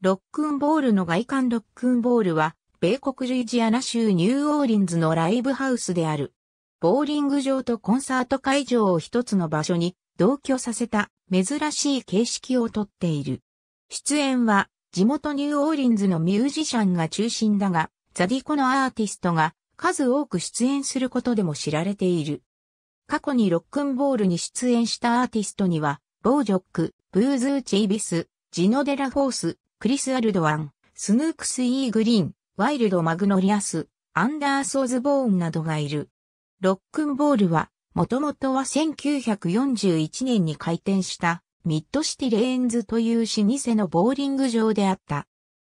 ロックンボールの外観ロックンボールは、米国ルイジアナ州ニューオーリンズのライブハウスである。ボーリング場とコンサート会場を一つの場所に同居させた珍しい形式をとっている。出演は地元ニューオーリンズのミュージシャンが中心だが、ザディコのアーティストが数多く出演することでも知られている。過去にロックンボールに出演したアーティストには、ボージョック、ブーズーチ・イビス、ジノデラ・フォース、クリス・アルドワン、スヌークス・イー・グリーン、ワイルド・マグノリアス、アンダーソーズ・ボーンなどがいる。ロックンボールは、もともとは1941年に開店したミッドシティレーンズという老舗のボーリング場であった。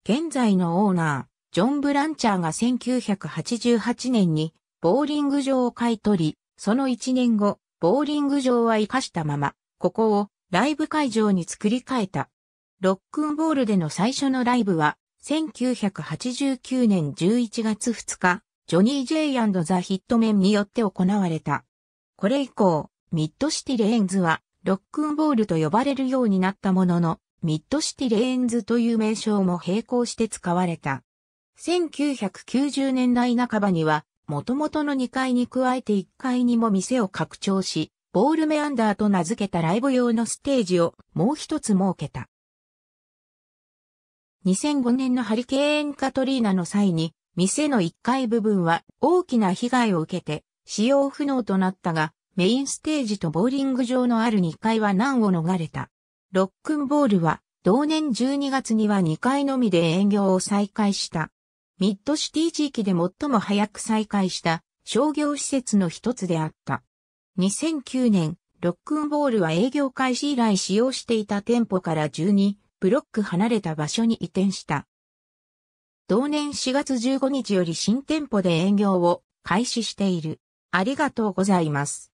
現在のオーナー、ジョン・ブランチャーが1988年にボーリング場を買い取り、その1年後、ボーリング場は生かしたまま、ここをライブ会場に作り変えた。ロックンボールでの最初のライブは、1989年11月2日、ジョニー・ジェイザ・ヒットメンによって行われた。これ以降、ミッドシティ・レーンズは、ロックンボールと呼ばれるようになったものの、ミッドシティ・レーンズという名称も並行して使われた。1990年代半ばには、元々の2階に加えて1階にも店を拡張し、ボールメアンダーと名付けたライブ用のステージをもう一つ設けた。2005年のハリケーンカトリーナの際に、店の1階部分は大きな被害を受けて使用不能となったが、メインステージとボーリング場のある2階は難を逃れた。ロックンボールは同年12月には2階のみで営業を再開した。ミッドシティ地域で最も早く再開した商業施設の一つであった。2009年、ロックンボールは営業開始以来使用していた店舗から12ブロック離れた場所に移転した。同年4月15日より新店舗で営業を開始している。ありがとうございます。